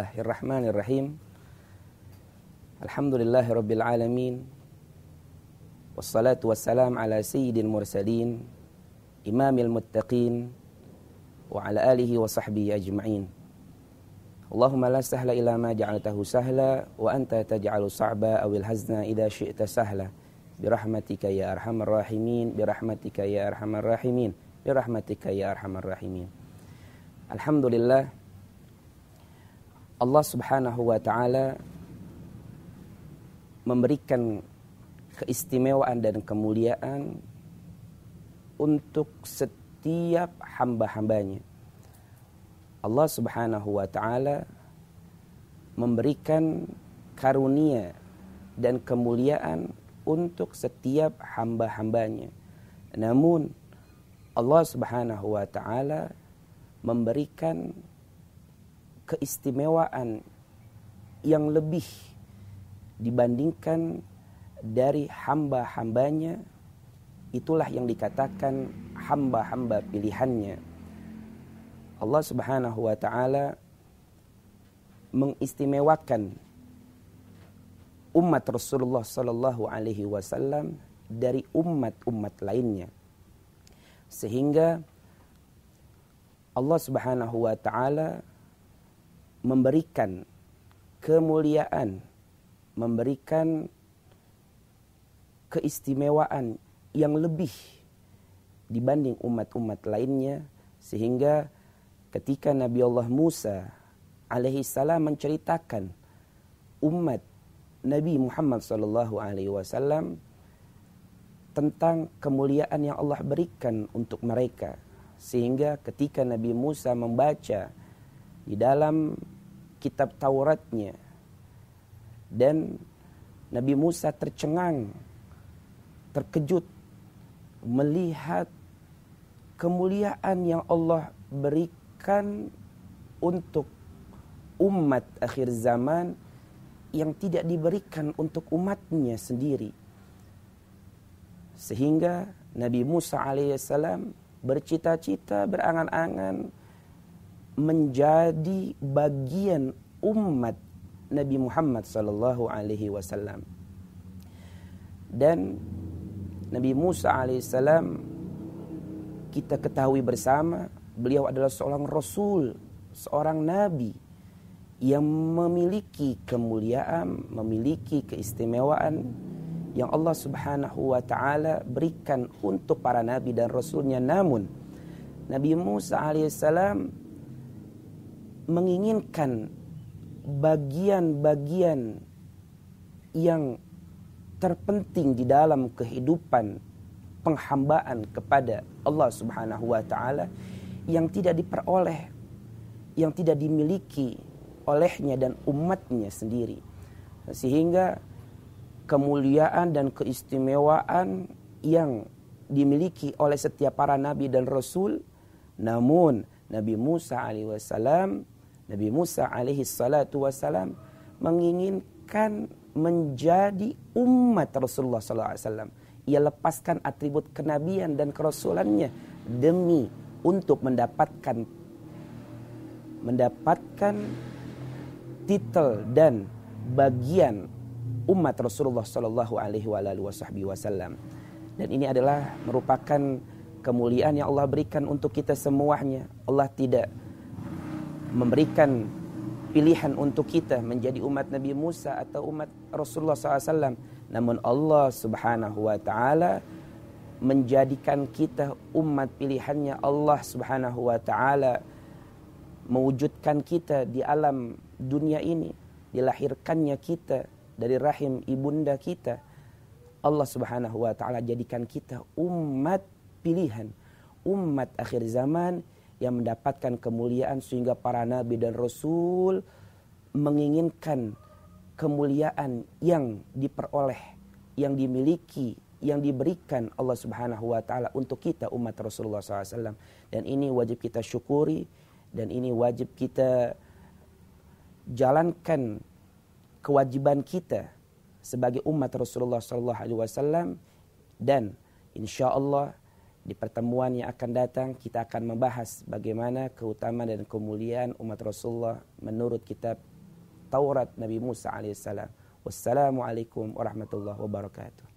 الله الرحمن الرحيم الحمد لله رب العالمين والصلاة والسلام على سيد المرسلين إمام المتقين وعلى آله وصحبه أجمعين اللهم لا سهل إلا ما جعلته سهلا وأنت تجعل صعبا أو الهزنا إذا شئت سهلا برحمتك يا أرحم الراحمين برحمتك يا أرحم الراحمين برحمتك يا أرحم الراحمين الحمد لله Allah Subhanahu wa taala memberikan keistimewaan dan kemuliaan untuk setiap hamba-hambanya. Allah Subhanahu wa taala memberikan karunia dan kemuliaan untuk setiap hamba-hambanya. Namun Allah Subhanahu wa taala memberikan keistimewaan yang lebih dibandingkan dari hamba-hambanya itulah yang dikatakan hamba-hamba pilihannya Allah Subhanahu wa taala mengistimewakan umat Rasulullah sallallahu alaihi wasallam dari umat-umat lainnya sehingga Allah Subhanahu wa taala memberikan kemuliaan, memberikan keistimewaan yang lebih dibanding umat-umat lainnya sehingga ketika Nabi Allah Musa alaihi salam menceritakan umat Nabi Muhammad sallallahu alaihi wasallam tentang kemuliaan yang Allah berikan untuk mereka sehingga ketika Nabi Musa membaca di dalam kitab Tauratnya. Dan Nabi Musa tercengang, terkejut melihat kemuliaan yang Allah berikan untuk umat akhir zaman yang tidak diberikan untuk umatnya sendiri. Sehingga Nabi Musa alaihissalam bercita-cita, berangan-angan, menjadi bagian umat Nabi Muhammad sallallahu alaihi wasallam. Dan Nabi Musa alaihi salam kita ketahui bersama beliau adalah seorang rasul, seorang nabi yang memiliki kemuliaan, memiliki keistimewaan yang Allah Subhanahu wa taala berikan untuk para nabi dan rasulnya namun Nabi Musa alaihissalam menginginkan bagian-bagian yang terpenting di dalam kehidupan penghambaan kepada Allah Subhanahu wa taala yang tidak diperoleh yang tidak dimiliki olehnya dan umatnya sendiri sehingga kemuliaan dan keistimewaan yang dimiliki oleh setiap para nabi dan rasul namun Nabi Musa alaihi wasallam Nabi Musa alaihi salatu wasalam menginginkan menjadi umat Rasulullah sallallahu alaihi wasallam. Ia lepaskan atribut kenabian dan kerasulannya demi untuk mendapatkan mendapatkan titel dan bagian umat Rasulullah sallallahu alaihi wasallam. Dan ini adalah merupakan kemuliaan yang Allah berikan untuk kita semuanya. Allah tidak memberikan pilihan untuk kita menjadi umat Nabi Musa atau umat Rasulullah SAW. Namun Allah Subhanahu Wa Taala menjadikan kita umat pilihannya Allah Subhanahu Wa Taala mewujudkan kita di alam dunia ini dilahirkannya kita dari rahim ibunda kita Allah Subhanahu wa taala jadikan kita umat pilihan umat akhir zaman yang mendapatkan kemuliaan sehingga para nabi dan rasul menginginkan kemuliaan yang diperoleh, yang dimiliki, yang diberikan Allah Subhanahu wa taala untuk kita umat Rasulullah SAW. dan ini wajib kita syukuri dan ini wajib kita jalankan kewajiban kita sebagai umat Rasulullah SAW alaihi wasallam dan insyaallah di pertemuan yang akan datang kita akan membahas bagaimana keutamaan dan kemuliaan umat Rasulullah menurut kitab Taurat Nabi Musa alaihissalam. Wassalamualaikum warahmatullahi wabarakatuh.